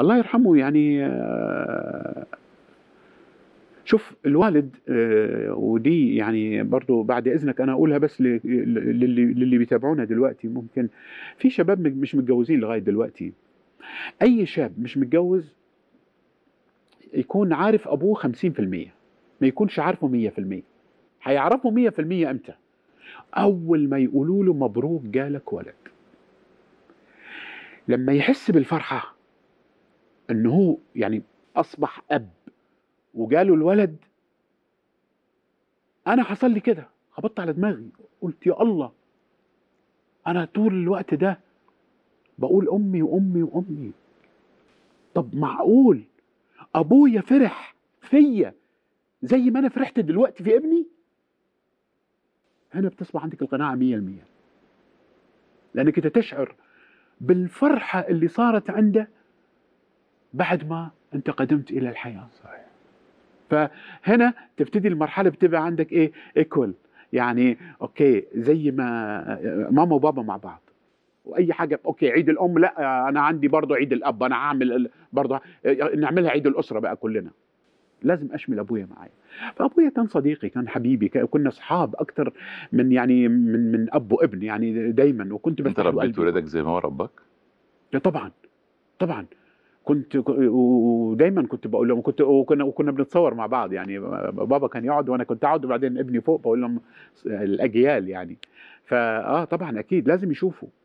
الله يرحمه يعني آه، شوف الوالد آه، ودي يعني برضو بعد اذنك انا اقولها بس للي للي بيتابعونا دلوقتي ممكن في شباب مش متجوزين لغايه دلوقتي اي شاب مش متجوز يكون عارف ابوه 50% ما يكونش عارفه 100% هيعرفه 100% امتى اول ما يقولوا له مبروك جالك ولد لما يحس بالفرحه ان هو يعني اصبح اب وجاله الولد انا حصل لي كده خبطت على دماغي قلت يا الله انا طول الوقت ده بقول امي وامي وامي طب معقول ابويا فرح فيا زي ما انا فرحت دلوقتي في ابني هنا بتصبح عندك القناعه 100% لانك انت تشعر بالفرحه اللي صارت عنده بعد ما انت قدمت الى الحياه صحيح فهنا تبتدي المرحله بتبقى عندك ايه ايكول يعني اوكي زي ما ماما وبابا مع بعض واي حاجه اوكي عيد الام لا انا عندي برضه عيد الاب انا هعمل برضه نعملها عيد الاسره بقى كلنا لازم اشمل ابويا معايا فابويا كان صديقي كان حبيبي كنا اصحاب اكثر من يعني من من اب وابن يعني دايما وكنت انت ربيت ولادك زي ما هو ربك؟ طبعا طبعا كنت ودايما كنت بقول لهم كنت وكنا وكنا بنتصور مع بعض يعني بابا كان يقعد وانا كنت اقعد وبعدين ابني فوق بقول لهم الاجيال يعني فاه طبعا اكيد لازم يشوفوا